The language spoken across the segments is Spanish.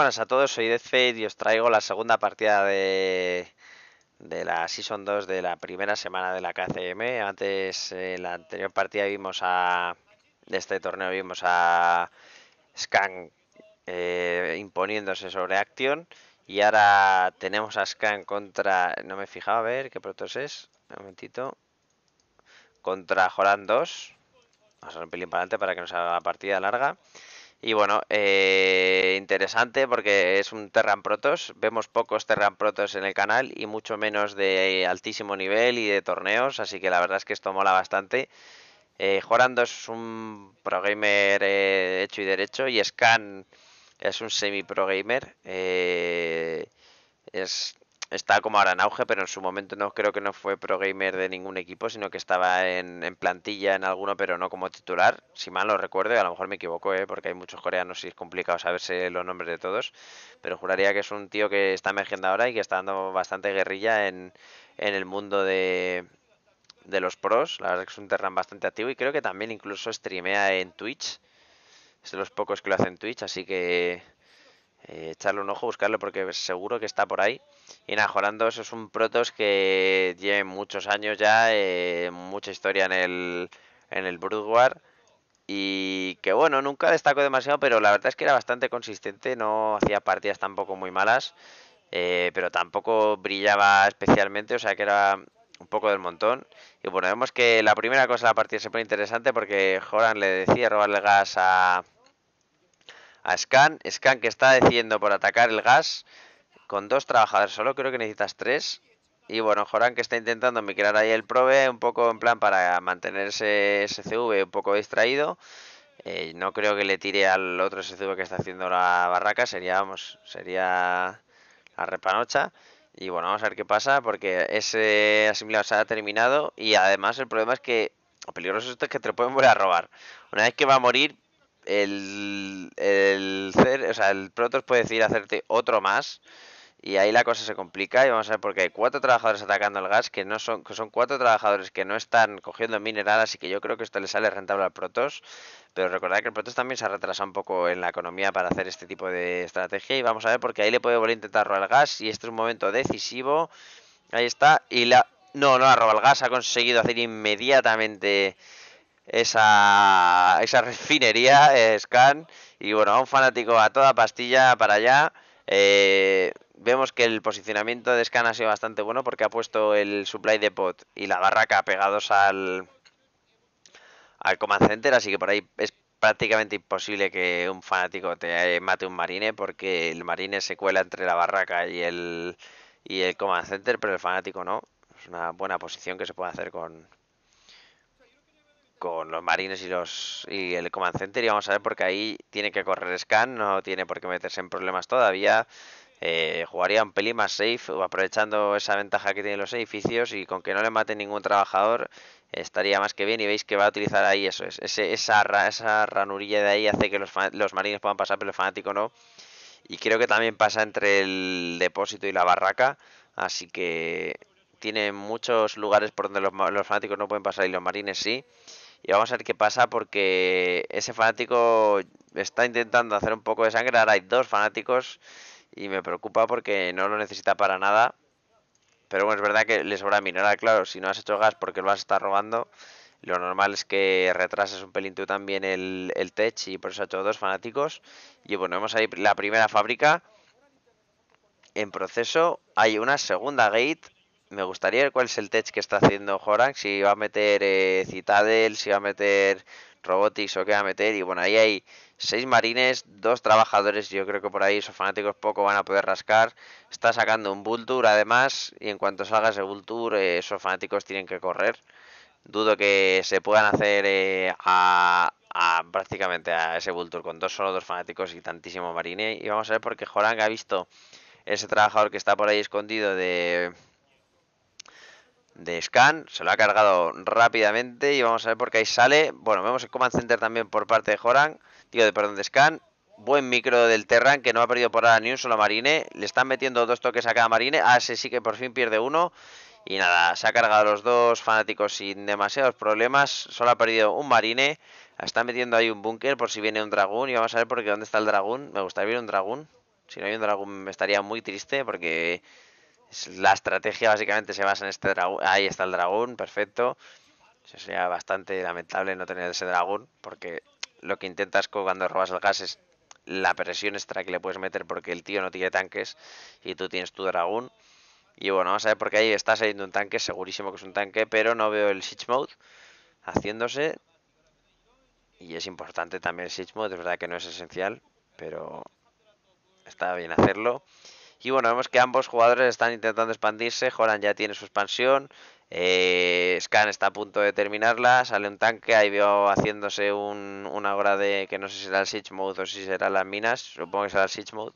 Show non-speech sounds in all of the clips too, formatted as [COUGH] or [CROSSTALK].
buenas a todos, soy Deathfade y os traigo la segunda partida de, de la Season 2 de la primera semana de la KCM. Antes, en eh, la anterior partida vimos a... de este torneo vimos a Scan eh, imponiéndose sobre Action. Y ahora tenemos a Scan contra... no me he a ver qué protos es. Un momentito. Contra Joran 2. Vamos a dar un pelín para adelante para que nos haga la partida larga. Y bueno, eh, interesante porque es un Terran Protos. Vemos pocos Terran Protos en el canal y mucho menos de altísimo nivel y de torneos. Así que la verdad es que esto mola bastante. Eh, Jorando es un pro eh, hecho y derecho. Y Scan es un semi pro gamer. Eh, es está como ahora en auge, pero en su momento no creo que no fue pro gamer de ningún equipo, sino que estaba en, plantilla en alguno, pero no como titular, si mal lo recuerdo, y a lo mejor me equivoco, ¿eh? porque hay muchos coreanos y es complicado saberse los nombres de todos, pero juraría que es un tío que está emergiendo ahora y que está dando bastante guerrilla en, el mundo de, de los pros, la verdad que es un terran bastante activo y creo que también incluso streamea en Twitch, es de los pocos que lo hacen en Twitch, así que... Eh, echarle un ojo, buscarlo porque seguro que está por ahí. Y nada, es un Protos que tiene muchos años ya, eh, mucha historia en el, en el y que bueno, nunca destacó demasiado, pero la verdad es que era bastante consistente, no hacía partidas tampoco muy malas, eh, pero tampoco brillaba especialmente, o sea que era un poco del montón. Y bueno, vemos que la primera cosa de la partida se pone interesante porque Joran le decía robarle gas a, a Scan. Scan que está decidiendo por atacar el gas con dos trabajadores solo, creo que necesitas tres. Y bueno, Joran que está intentando migrar ahí el probe, un poco en plan para mantenerse SCV un poco distraído. Eh, no creo que le tire al otro SCV que está haciendo la barraca, sería, vamos, sería la repanocha. Y bueno, vamos a ver qué pasa porque ese asimilado se ha terminado y además el problema es que lo peligroso esto es que te lo pueden volver a robar. Una vez que va a morir, el, el, o sea, el Protoss puede decidir hacerte otro más. Y ahí la cosa se complica y vamos a ver porque hay cuatro trabajadores atacando el gas que no son que son cuatro trabajadores que no están cogiendo mineral, así que yo creo que esto le sale rentable al Protoss, pero recordad que el Protoss también se ha retrasado un poco en la economía para hacer este tipo de estrategia y vamos a ver porque ahí le puede volver a intentar robar el gas y este es un momento decisivo. Ahí está y la no, no la robar el gas, ha conseguido hacer inmediatamente esa, esa refinería, eh, Scan. Y bueno, a un fanático a toda pastilla para allá. Eh, vemos que el posicionamiento de Scan ha sido bastante bueno porque ha puesto el supply de pot y la barraca pegados al, al command center, así que por ahí es prácticamente imposible que un fanático te eh, mate un marine porque el marine se cuela entre la barraca y el, y el command center, pero el fanático no. Es una buena posición que se puede hacer con, con los Marines y los y el Command Center y vamos a ver porque ahí tiene que correr scan, no tiene por qué meterse en problemas todavía. Eh, jugaría un peli más safe, aprovechando esa ventaja que tienen los edificios y con que no le mate ningún trabajador estaría más que bien y veis que va a utilizar ahí eso, es, esa, esa ranurilla de ahí hace que los, los marines puedan pasar pero los fanáticos no y creo que también pasa entre el depósito y la barraca, así que tiene muchos lugares por donde los, los fanáticos no pueden pasar y los marines sí y vamos a ver qué pasa porque ese fanático está intentando hacer un poco de sangre, ahora hay dos fanáticos y me preocupa porque no lo necesita para nada. Pero bueno, es verdad que le sobra mineral, claro, si no has hecho gas porque lo vas a estar robando, lo normal es que retrases un pelín tú también el, el tech y por eso ha hecho dos fanáticos. Y bueno, vemos ahí la primera fábrica en proceso, hay una segunda gate me gustaría ver cuál es el tech que está haciendo Joran, si va a meter eh, Citadel, si va a meter Robotics o qué va a meter. Y bueno, ahí hay seis marines, dos trabajadores, yo creo que por ahí esos fanáticos poco van a poder rascar. Está sacando un Vulture además, y en cuanto salga ese Vulture, eh, esos fanáticos tienen que correr. Dudo que se puedan hacer eh, a, prácticamente a ese Vulture con dos solo dos fanáticos y tantísimo marine. Y vamos a ver porque Joran ha visto ese trabajador que está por ahí escondido de de Scan. Se lo ha cargado rápidamente y vamos a ver por qué ahí sale. Bueno, vemos el Command Center también por parte de Joran. Digo, de, perdón, de Scan. Buen micro del Terran que no ha perdido por ahora ni un solo Marine. Le están metiendo dos toques a cada Marine. Ah, ese sí que por fin pierde uno. Y nada, se ha cargado a los dos fanáticos sin demasiados problemas. Solo ha perdido un Marine. Está metiendo ahí un búnker por si viene un dragón. Y vamos a ver por qué dónde está el dragón. Me gustaría ver un dragón. Si no hay un dragón me estaría muy triste porque la estrategia básicamente se basa en este dragón. Ahí está el dragón, perfecto. sería bastante lamentable no tener ese dragón, porque lo que intentas cuando robas el gas es la presión extra que le puedes meter porque el tío no tiene tanques y tú tienes tu dragón. Y bueno, vamos a ver porque ahí está saliendo un tanque, segurísimo que es un tanque, pero no veo el Siege Mode haciéndose. Y es importante también el Siege Mode, es verdad que no es esencial, pero está bien hacerlo. Y bueno, vemos que ambos jugadores están intentando expandirse. Joran ya tiene su expansión. Eh, Scan está a punto de terminarla. Sale un tanque. Ahí veo haciéndose una hora de que no sé si será el Siege Mode o si será las minas. Supongo que será el Siege Mode.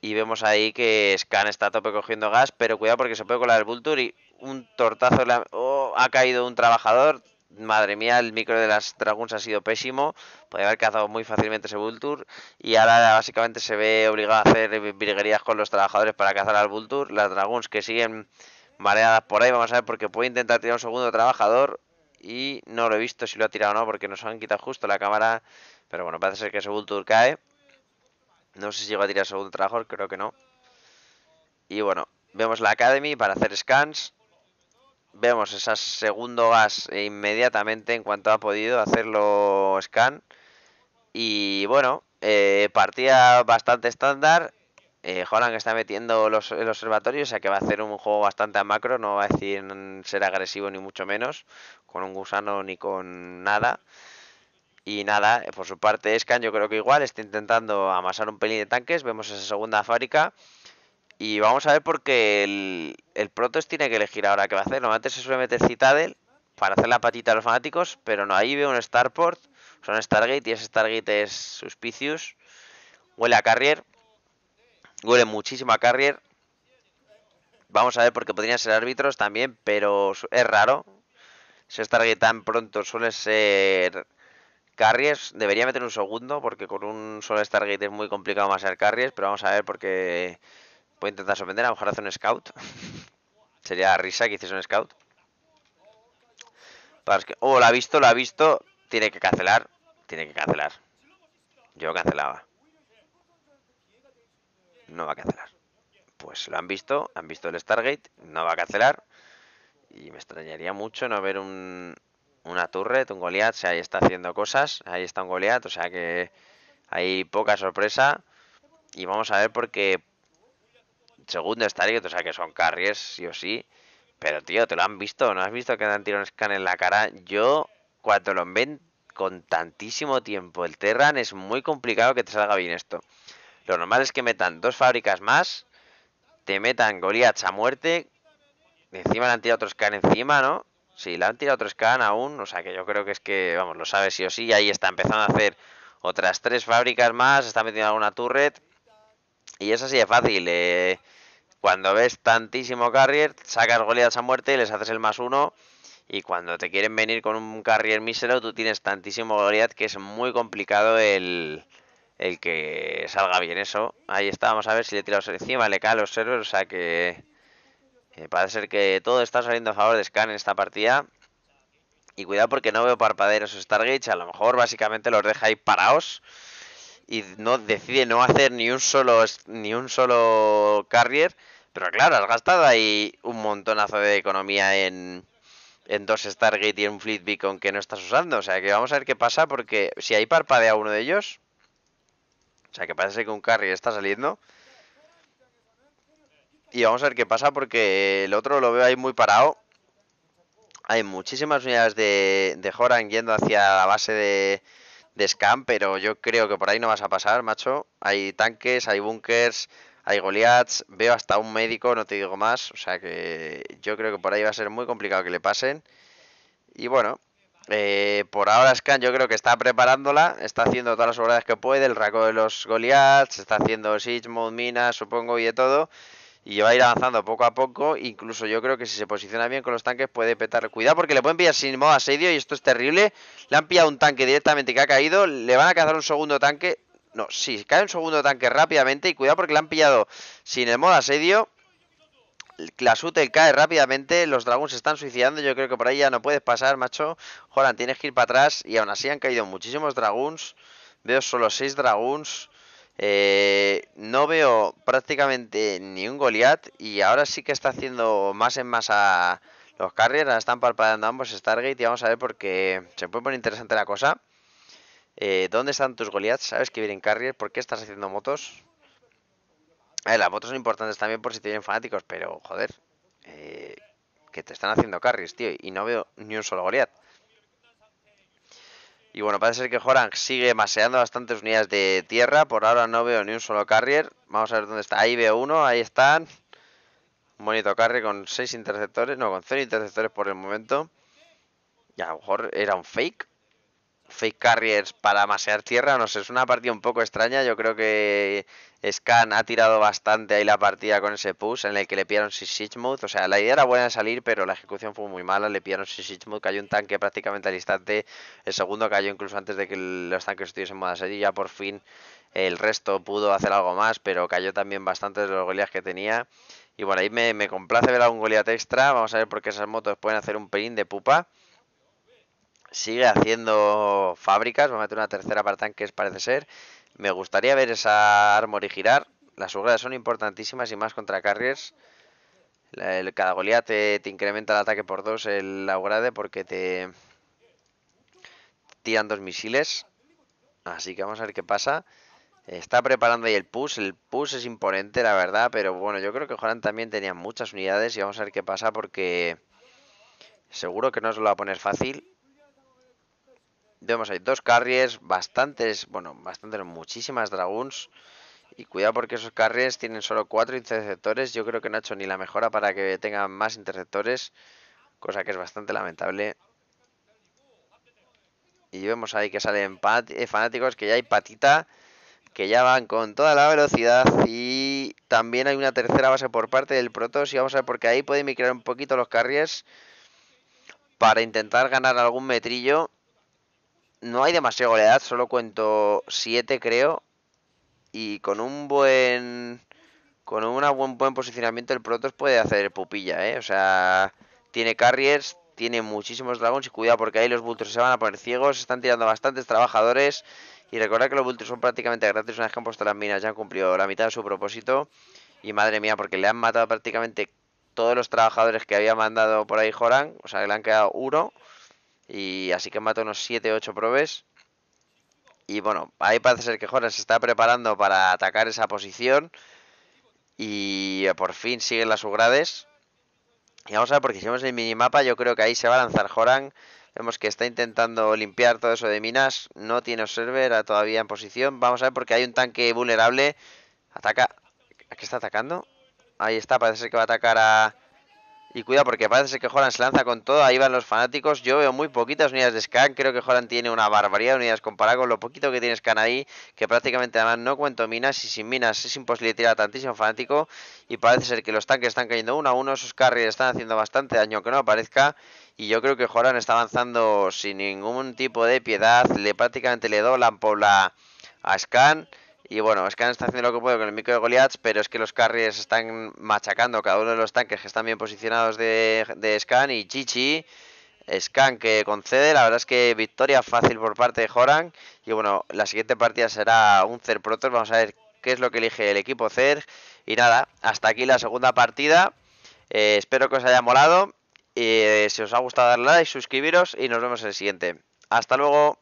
Y vemos ahí que Scan está a tope cogiendo gas. Pero cuidado porque se puede colar el Vulture y un tortazo. La... Oh, ha caído un trabajador madre mía, el micro de las Dragons ha sido pésimo. Podría haber cazado muy fácilmente ese Vulture. Y ahora básicamente se ve obligado a hacer virguerías con los trabajadores para cazar al Vulture. Las Dragons que siguen mareadas por ahí. Vamos a ver porque puede intentar tirar un segundo trabajador. Y no lo he visto si lo ha tirado o no porque nos han quitado justo la cámara. Pero bueno, parece ser que ese Vulture cae. No sé si llegó a tirar segundo trabajador, creo que no. Y bueno, vemos la Academy para hacer scans vemos ese segundo gas inmediatamente en cuanto ha podido hacerlo Scan. Y bueno, eh, partida bastante estándar. Eh, Holland está metiendo los, el observatorio, o sea que va a hacer un juego bastante a macro, no va a decir ser agresivo ni mucho menos, con un gusano ni con nada. Y nada, eh, por su parte, Scan yo creo que igual está intentando amasar un pelín de tanques. Vemos esa segunda fábrica. Y vamos a ver porque el, el Protoss tiene que elegir ahora qué va a hacer. Normalmente se suele meter Citadel para hacer la patita a los fanáticos, pero no, ahí veo un Starport, Son Stargate, y ese Stargate es Suspicious. Huele a Carrier, huele muchísimo a Carrier. Vamos a ver porque podrían ser árbitros también, pero es raro. Ese Stargate tan pronto suele ser Carriers. Debería meter un segundo porque con un solo Stargate es muy complicado más ser Carriers, pero vamos a ver porque... Voy a intentar sorprender, a lo mejor hace un scout. [LAUGHS] Sería risa que hiciese un scout. Para Oh, lo ha visto, lo ha visto. Tiene que cancelar. Tiene que cancelar. Yo cancelaba. No va a cancelar. Pues lo han visto, han visto el Stargate, no va a cancelar. Y me extrañaría mucho no ver un, una turret, un Goliath. Si ahí está haciendo cosas. Ahí está un Goliath. O sea que hay poca sorpresa. Y vamos a ver por qué segundo estaría, o sea que son carries, sí o sí. Pero, tío, ¿te lo han visto? ¿No has visto que tirado un scan en la cara? Yo, cuando lo ven con tantísimo tiempo el Terran, es muy complicado que te salga bien esto. Lo normal es que metan dos fábricas más, te metan Goliath a muerte. Encima le han tirado otro scan encima, ¿no? Sí, le han tirado otro scan aún. O sea que yo creo que es que, vamos, lo sabe sí o sí. Ahí está empezando a hacer otras tres fábricas más. Está metiendo alguna turret. Y es así de fácil. Eh, cuando ves tantísimo carrier, sacas goleadas a muerte y les haces el más uno. Y cuando te quieren venir con un carrier mísero, tú tienes tantísimo golead que es muy complicado el, el que salga bien eso. Ahí está, vamos a ver si le tiramos encima, le cae a los servers, o sea que eh, parece ser que todo está saliendo a favor de Scan en esta partida. Y cuidado porque no veo parpaderos o Stargates, a lo mejor básicamente los deja ahí parados y no decide no hacer ni un solo ni un solo carrier, pero claro, has gastado ahí un montonazo de economía en, en dos Stargate y en un Fleet Beacon que no estás usando. O sea que vamos a ver qué pasa porque si ahí parpadea uno de ellos, o sea que parece que un carrier está saliendo. Y vamos a ver qué pasa porque el otro lo veo ahí muy parado. Hay muchísimas unidades de, de Joran yendo hacia la base de, de scan, pero yo creo que por ahí no vas a pasar, macho. Hay tanques, hay bunkers, hay Goliaths, veo hasta un médico, no te digo más. O sea que yo creo que por ahí va a ser muy complicado que le pasen. Y bueno, eh, por ahora Scan yo creo que está preparándola, está haciendo todas las obras que puede, el raco de los Goliaths, está haciendo Sigmund, Minas, supongo, y de todo y va a ir avanzando poco a poco. Incluso yo creo que si se posiciona bien con los tanques puede petar. Cuidado porque le pueden pillar sin modo asedio y esto es terrible. Le han pillado un tanque directamente que ha caído. Le van a cazar un segundo tanque. No, sí, cae un segundo tanque rápidamente y cuidado porque le han pillado sin el modo asedio. La Sutel cae rápidamente, los dragones se están suicidando, yo creo que por ahí ya no puedes pasar, macho. Joran, tienes que ir para atrás y aún así han caído muchísimos dragones. Veo solo seis dragones. Eh, no veo prácticamente ni un Goliath y ahora sí que está haciendo más en más a los carriers. Ahora están parpadeando ambos Stargate y vamos a ver porque se puede poner interesante la cosa. Eh, ¿Dónde están tus Goliaths? ¿Sabes que vienen carriers? ¿Por qué estás haciendo motos? las motos son importantes también por si tienen fanáticos, pero joder, eh, que te están haciendo Carriers, tío, y no veo ni un solo Goliath. Y bueno, parece ser que horan sigue maseando bastantes unidades de tierra. Por ahora no veo ni un solo carrier. Vamos a ver dónde está. Ahí veo uno, ahí están. Un bonito carrier con 6 interceptores. No, con cero interceptores por el momento. Y a lo mejor era un fake fake carriers para masear tierra, no sé, es una partida un poco extraña, yo creo que Scan ha tirado bastante ahí la partida con ese push en el que le pillaron Sismouth, o sea, la idea era buena de salir, pero la ejecución fue muy mala, le pillaron que cayó un tanque prácticamente al instante, el segundo cayó incluso antes de que los tanques estuviesen moda serie, ya por fin el resto pudo hacer algo más, pero cayó también bastante de los goleas que tenía. Y bueno, ahí me, complace ver a un extra. Vamos a ver por qué esas motos pueden hacer un pelín de pupa sigue haciendo fábricas, va a meter una tercera para tanques parece ser. Me gustaría ver esa armor y girar. Las upgrades son importantísimas y más contra carriers. El, cada te, incrementa el ataque por dos el upgrade porque te tiran dos misiles. Así que vamos a ver qué pasa. Está preparando ahí el push. El push es imponente, la verdad. Pero bueno, yo creo que Joran también tenía muchas unidades. Y vamos a ver qué pasa porque seguro que no se lo va a poner fácil. Vemos ahí dos carries, bastantes, bueno, bastantes, muchísimas dragons. Y cuidado porque esos carries tienen solo cuatro interceptores. Yo creo que no ha hecho ni la mejora para que tengan más interceptores. Cosa que es bastante lamentable. Y vemos ahí que salen eh, fanáticos, que ya hay patita. Que ya van con toda la velocidad. Y también hay una tercera base por parte del Protoss. Y vamos a ver porque ahí pueden migrar un poquito los carries. Para intentar ganar algún metrillo no hay demasiada goleada, solo cuento 7 creo. Y con un buen con un buen, buen posicionamiento el Protoss puede hacer pupilla, ¿eh? O sea, tiene carriers, tiene muchísimos dragones y cuidado porque ahí los Vultures se van a poner ciegos, están tirando bastantes trabajadores. Y recordad que los Vultures son prácticamente gratis una vez que han puesto las minas, ya han cumplido la mitad de su propósito. Y madre mía, porque le han matado prácticamente todos los trabajadores que había mandado por ahí Joran, o sea, que le han quedado uno. Y así que mato unos 7-8 probes. Y bueno, ahí parece ser que Joran se está preparando para atacar esa posición. Y eh, por fin siguen las subgrades. Y vamos a ver, porque si vemos el minimapa, yo creo que ahí se va a lanzar Joran. Vemos que está intentando limpiar todo eso de minas. No tiene observer todavía en posición. Vamos a ver, porque hay un tanque vulnerable. Ataca. ¿A qué está atacando? Ahí está, parece ser que va a atacar a, y cuidado, porque parece que Joran se lanza con todo. Ahí van los fanáticos. Yo veo muy poquitas unidades de scan. Creo que Joran tiene una barbaridad de unidades comparado con lo poquito que tiene scan ahí. Que prácticamente además no cuento minas. Y sin minas es imposible tirar a tantísimo fanático. Y parece ser que los tanques están cayendo uno a uno. Sus carries están haciendo bastante daño que no aparezca. Y yo creo que Joran está avanzando sin ningún tipo de piedad. Le prácticamente le doblan por la a scan. Y bueno, Scan está haciendo lo que puede con el micro de Goliath, pero es que los carries están machacando cada uno de los tanques que están bien posicionados de, Scan y Chichi. Scan que concede, la verdad es que victoria fácil por parte de Joran. Y bueno, la siguiente partida será un Cer Protoss. Vamos a ver qué es lo que elige el equipo Cer. Y nada, hasta aquí la segunda partida. Eh, espero que os haya molado. Y eh, si os ha gustado darle like, suscribiros y nos vemos en el siguiente. Hasta luego.